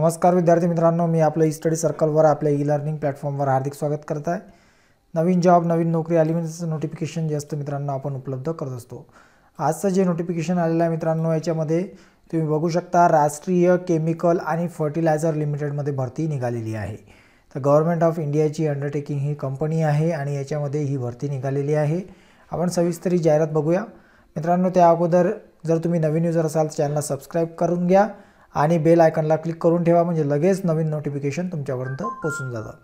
नमस्कार विद्यार्थी मित्रांनो मी आपलं ई स्टडी सर्कलवर आपल्या ई लर्निंग प्लॅटफॉर्मवर हार्दिक स्वागत करत आहे नवीन जॉब नवीन नोकरी आली म्हणजे नोटिफिकेशन जे असतं मित्रांनो आपण उपलब्ध करत असतो आजचं जे नोटिफिकेशन आलेलं आहे मित्रांनो याच्यामध्ये तुम्ही बघू शकता राष्ट्रीय केमिकल आणि फर्टिलायझर लिमिटेडमध्ये भरती निघालेली आहे तर गव्हर्मेंट ऑफ इंडियाची अंडरटेकिंग ही कंपनी आहे आणि याच्यामध्ये ही भरती निघालेली आहे आपण सविस्तरी जाहिरात बघूया मित्रांनो त्या अगोदर जर तुम्ही नवीन युजर असाल तर चॅनलला सबस्क्राईब करून घ्या आणि बेल आयकॉनला क्लिक करून ठेवा म्हणजे लगेच नवीन नोटिफिकेशन तुमच्यापर्यंत पोचून जातं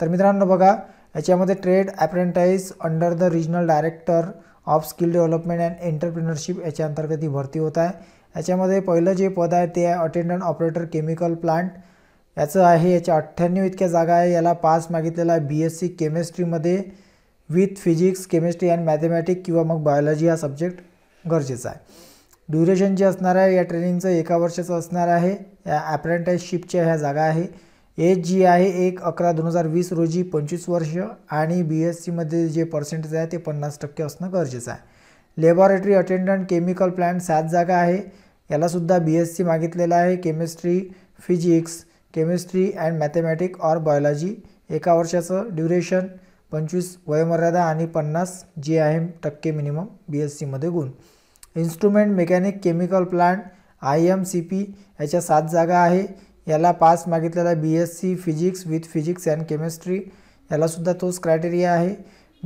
तर मित्रांनो बघा याच्यामध्ये trade apprentice under the regional director of skill development and entrepreneurship याच्या अंतर्गत ही भरती होत आहे याच्यामध्ये पहिलं जे पद आहे ते आहे अटेंडंट ऑपरेटर केमिकल प्लांट याचं आहे याच्या अठ्ठ्याण्णव इतक्या जागा आहे याला पास मागितलेला आहे बी एस सी केमिस्ट्रीमध्ये with physics chemistry and mathematic किंवा मग बायोलॉजी हा सब्जेक्ट गरजेचा आहे ड्युरेशन जे असणार आहे या ट्रेनिंगचं एका वर्षाचं असणार आहे या ॲप्रेंटाईजशिपच्या ह्या जागा आहे एज जी आहे एक अकरा दोन हजार वीस रोजी पंचवीस वर्ष आणि बी एस सीमध्ये जे पर्सेंटेज आहे ते पन्नास टक्के असणं गरजेचं आहे लॅबॉरेटरी अटेंडंट केमिकल प्लांट सात जागा आहे यालासुद्धा बी एस सी मागितलेलं आहे chemistry physics chemistry and mathematic or biology एका वर्षाचं ड्युरेशन पंचवीस वयोमर्यादा आणि पन्नास जी आहे टक्के मिनिमम बी एस सीमध्ये गुण instrument mechanic chemical plant I M C P याच्या सात जागा आहे याला पास मागितलेला B S C physics with physics and chemistry यालासुद्धा तोच क्रायटेरिया आहे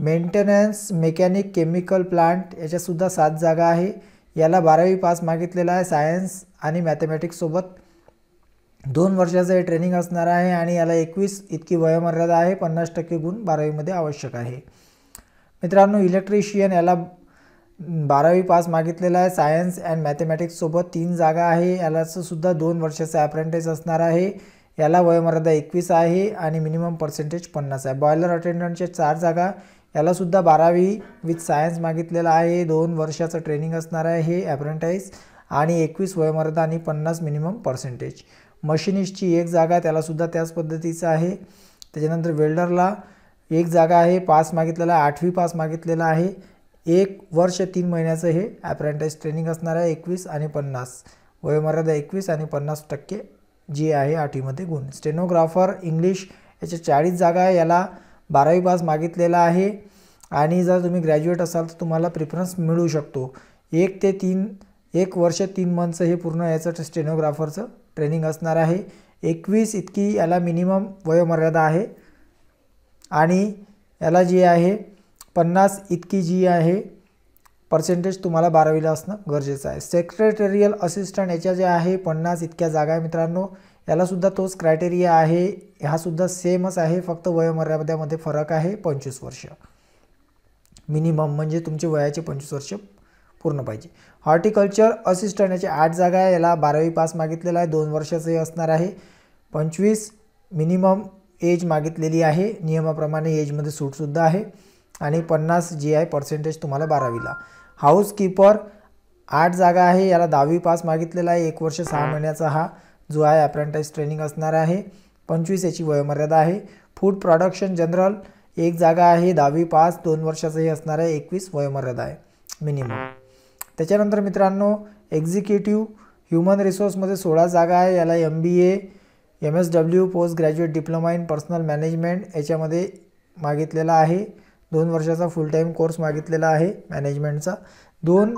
मेंटेनन्स मेकॅनिक केमिकल प्लांट याच्यासुद्धा सात जागा आहे याला बारावी पास मागितलेला आहे सायन्स आणि मॅथमॅटिक्ससोबत दोन वर्षाचं हे ट्रेनिंग असणार आहे आणि याला एकवीस इतकी वयोमर्यादा आहे पन्नास टक्के गुण बारावीमध्ये आवश्यक आहे मित्रांनो इलेक्ट्रिशियन याला बारावी पास मागितलेला आहे सायन्स अँड मॅथमॅटिक्ससोबत तीन जागा आहे सुद्धा दोन वर्षाचा ॲप्रेंटिस असणार आहे याला वयोमर्यादा एकवीस आहे आणि मिनिमम पर्सेंटेज पन्नास आहे बॉयलर अटेंडंटचे चार जागा यालासुद्धा बारावी विथ सायन्स मागितलेला आहे दोन वर्षाचं ट्रेनिंग असणार आहे हे ॲप्रेंटाईज आणि एकवीस वयोमर्यादा आणि पन्नास मिनिमम पर्सेंटेज मशिनिस्टची एक जागा त्यालासुद्धा त्याच पद्धतीचं आहे त्याच्यानंतर वेल्डरला एक जागा आहे पास मागितलेला आठवी पास मागितलेला आहे एक वर्ष तीन महिन्याचं हे ॲप्रेंटाईज ट्रेनिंग असणार आहे एकवीस आणि पन्नास वयोमर्यादा एकवीस आणि पन्नास टक्के जी आहे आठवीमध्ये गुण स्टेनोग्राफर इंग्लिश याच्या चाळीस जागा आहे याला बारावी पास मागितलेला आहे आणि जर तुम्ही ग्रॅज्युएट असाल तर तुम्हाला प्रिफरन्स मिळू शकतो एक ते तीन एक वर्ष तीन मंथचं हे पूर्ण याचं स्टेनोग्राफरचं ट्रेनिंग असणार आहे एकवीस इतकी याला मिनिमम वयोमर्यादा आहे आणि याला जी आहे पन्नास इतकी जी आहे पर्सेंटेज तुम्हाला बारावीला असणं गरजेचं आहे सेक्रेटेरियल असिस्टंट याच्या ज्या आहे पन्नास इतक्या जागा आहे मित्रांनो यालासुद्धा तोच क्रायटेरिया आहे हासुद्धा सेमच आहे फक्त वयोमर्याद्यामध्ये फरक आहे पंचवीस वर्ष मिनिमम म्हणजे तुमचे वयाचे पंचवीस वर्ष पूर्ण पाहिजे हॉर्टिकल्चर असिस्टंट याची आठ जागा आहे याला बारावी पास मागितलेला आहे दोन वर्षाचं असणार आहे पंचवीस मिनिमम एज मागितलेली आहे नियमाप्रमाणे एजमध्ये सूटसुद्धा आहे आणि पन्नास जी आहे पर्सेंटेज तुम्हाला बारावीला हाऊसकीपर आठ जागा आहे याला दहावी पास मागितलेला आहे एक वर्ष सहा महिन्याचा हा जो आहे अप्रेंटाईज ट्रेनिंग असणार आहे पंचवीस याची वयोमर्यादा आहे फूड प्रॉडक्शन जनरल एक जागा आहे दहावी पास दोन वर्षाचं असणार आहे एकवीस वयोमर्यादा आहे मिनिमम त्याच्यानंतर मित्रांनो एक्झिक्युटिव्ह ह्युमन रिसोर्समध्ये सोळा जागा आहे याला M B A M S W post graduate diploma in personnel management याच्यामध्ये मागितलेला आहे दोन वर्षाचा फुल टाईम कोर्स मागितलेला आहे मॅनेजमेंटचा दोन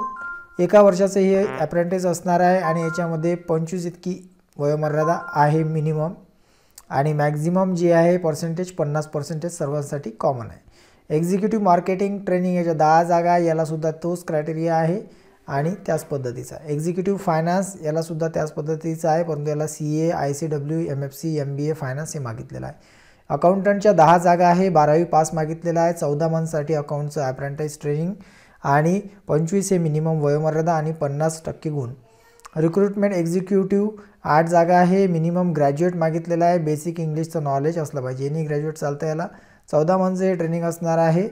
एका वर्षाचं हे ॲप्रेंटिस असणार आहे आणि याच्यामध्ये पंचवीस इतकी वयोमर्यादा आहे मिनिमम आणि मॅक्झिमम जी आहे पर्सेंटेज पन्नास पर्सेंटेज सर्वांसाठी कॉमन आहे एक्झिक्युटिव्ह मार्केटिंग ट्रेनिंग याच्या दहा जागा यालासुद्धा तोच क्रायटेरिया आहे आणि त्याच पद्धतीचा एक्झिक्युटिव्ह फायनान्स यालासुद्धा त्याच पद्धतीचा आहे परंतु याला C A I C W M F C M B A finance हे मागितलेलं आहे अकाउंटंटच्या दहा जागा आहे बारावी पास मागितलेला आहे चौदा मंथसाठी अकाउंटचं ॲप्रेंटाईज ट्रेनिंग आणि पंचवीस हे मिनिमम वयोमर्यादा आणि पन्नास टक्के गुण रिक्रुटमेंट एक्झिक्युटिव्ह आठ जागा आहे मिनिमम ग्रॅज्युएट मागितलेला आहे बेसिक इंग्लिशचं नॉलेज असलं पाहिजे एनी ग्रॅज्युएट चालतं याला चौदा मंथचं हे ट्रेनिंग असणार आहे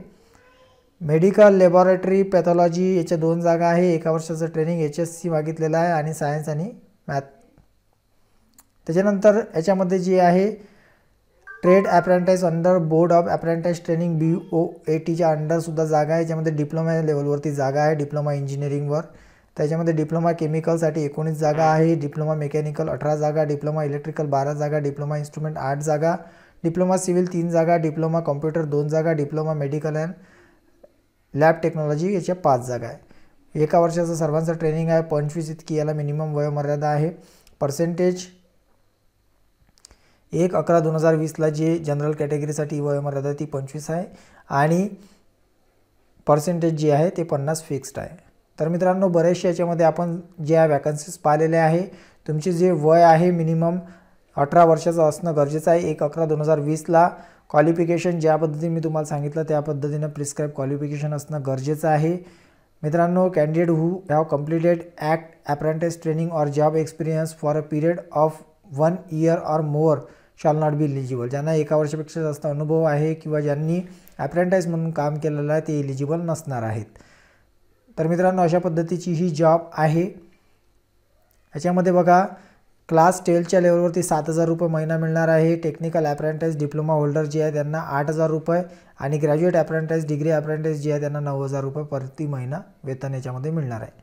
मेडिकल लॅबॉरेटरी पॅथॉलॉजी याच्या दोन जागा आहे एका वर्षाचं ट्रेनिंग एच एस सी मागितलेलं आहे आणि सायन्स आणि मॅथ त्याच्यानंतर याच्यामध्ये जे आहे trade apprentice under board of apprentice training B O A टीच्या अंडरसुद्धा जागा है याच्यामध्ये डिप्लोमा लेवलवरती जागा है डिप्लोमा इंजिनियरिंग त्याच्यामध्ये डिप्लोमा केमिकलसाठी एकोनीस जागा है डिप्लोमा मेकैनिकल अठरा जागा डिप्लोमा इलेक्ट्रिकल बारह जागा डिप्लोमा इन्स्ट्रुमेंट आठ जागा डिप्लोमा सिविल तीन जागा डिप्लोमा कॉम्प्युटर दोन जागा diploma medical and lab technology ये पांच जागा आहे एका वर्षाचं सर्वांचं ट्रेनिंग है पंचवीस इतकी ये मिनिमम वयोमर्यादा है पर्सेंटेज एक अकरा दोन हजार वीसला जे जनरल कॅटेगरीसाठी वयोमर्यादा ती पंचवीस आहे आणि पर्सेंटेज जी आहे ते पन्नास फिक्स्ड आहे तर मित्रांनो बरेचसे याच्यामध्ये आपण ज्या वॅकन्सीज पाहिलेल्या आहे तुमचे जे वय आहे मिनिमम अठरा वर्षाचं असणं गरजेचं आहे एक अकरा दोन हजार वीसला क्वालिफिकेशन ज्या पद्धतीने मी तुम्हाला सांगितलं त्या पद्धतीनं प्रिस्क्राईब क्वालिफिकेशन असणं गरजेचं आहे मित्रांनो candidate who have completed act apprentice training or job experience for a period of one year or more shall not be eligible ज्यांना एका वर्षापेक्षा जास्त अनुभव आहे किंवा ज्यांनी ॲप्रेंटाईज म्हणून काम केलेलं आहे ते इलिजिबल नसणार आहेत तर मित्रांनो अशा पद्धतीची ही जॉब आहे याच्यामध्ये बघा क्लास ट्वेल्थच्या लेवलवरती सात हजार रुपये महिना मिळणार आहे टेक्निकल ॲप्रेंटाईज डिप्लोमा होल्डर जे आहे त्यांना आठ हजार रुपये आणि ग्रॅज्युएट ॲप्रेंटाईज डिग्री ॲप्रेंटाईज जी आहे त्यांना नऊ हजार रुपये प्रति महिना वेतन याच्यामध्ये मिळणार आहे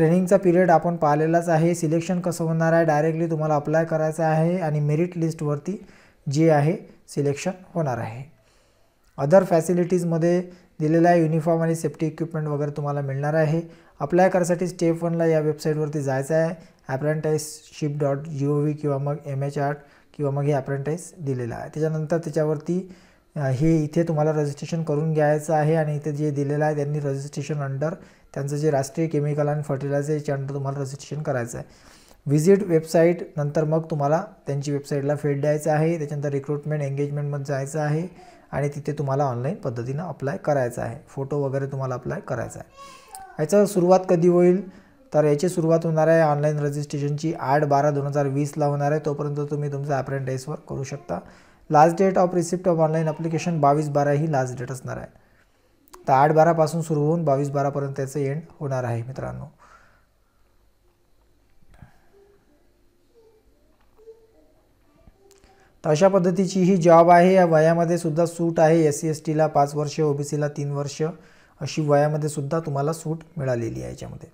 ट्रेनिंगचा पिरियड आपण पाहिलेलाच आहे सिलेक्शन कसं होणार आहे डायरेक्टली तुम्हाला अप्लाय करायचं आहे आणि मेरिट लिस्टवरती जे आहे सिलेक्शन होणार आहे अदर फॅसिलिटीजमध्ये दिलेला आहे युनिफॉर्म आणि सेफ्टी इक्विपमेंट वगैरे तुम्हाला मिळणार आहे अप्लाय करायसाठी स्टेप वनला या वेबसाईटवरती जायचं आहे ship dot G O V किंवा मग एम एच आर्ट किंवा मग हे ॲप्रेंटाईज दिलेलं आहे त्याच्यानंतर त्याच्यावरती हे इथे तुम्हाला रजिस्ट्रेशन करून घ्यायचं आहे आणि इथे जे दिलेलं आहे त्यांनी रजिस्ट्रेशन अंडर त्यांचं जे राष्ट्रीय केमिकल अँड फर्टिलायझर याच्या अंडर तुम्हाला रजिस्ट्रेशन करायचं आहे व्हिजिट वेबसाईट नंतर मग तुम्हाला त्यांची वेबसाईटला फेड द्यायचं आहे त्याच्यानंतर रिक्रुटमेंट एंगेजमेंटमध्ये जायचं आहे आणि तिथे तुम्हाला ऑनलाईन पद्धतीनं अप्लाय करायचं आहे फोटो वगैरे तुम्हाला अप्लाय करायचा आहे याचं सुरुवात कधी होईल तर याची सुरुवात होणार आहे ऑनलाईन रजिस्ट्रेशनची आठ बारा दोन हजार वीसला होणार आहे तोपर्यंत तुम्ही तुमचा ॲप्रेंटाईसवर करू शकता last date of receipt of online application बावीस बारा ही लास्ट डेट असणार आहे तर आठ बारापासून सुरू होऊन बावीस बारापर्यंत त्याचं एंड होणार आहे मित्रांनो तर अशा पद्धतीची ही जॉब आहे या वयामध्ये सुद्धा सूट आहे एस सी एस टीला पाच वर्ष ओबीसीला तीन वर्ष अशी वयामध्ये सुद्धा तुम्हाला सूट मिळालेली आहे याच्यामध्ये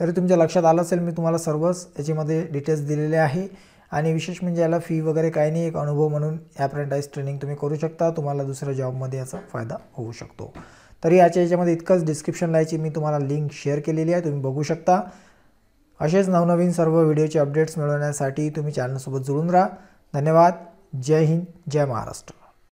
तरी तुमच्या लक्षात आलं असेल मी तुम्हाला सर्वच याच्यामध्ये डिटेल्स दिलेले आहे आणि विशेष म्हणजे याला फी वगैरे काही नाही एक अनुभव म्हणून ॲप्रेंटाईज ट्रेनिंग तुम्ही करू शकता तुम्हाला दुसऱ्या जॉबमध्ये याचा फायदा होऊ शकतो तरी याच्या याच्यामध्ये इतकंच डिस्क्रिप्शन याची मी तुम्हाला लिंक शेअर केलेली आहे तुम्ही बघू शकता असेच नवनवीन सर्व व्हिडिओचे अपडेट्स मिळवण्यासाठी तुम्ही चॅनलसोबत जुळून राहा धन्यवाद जय हिंद जय महाराष्ट्र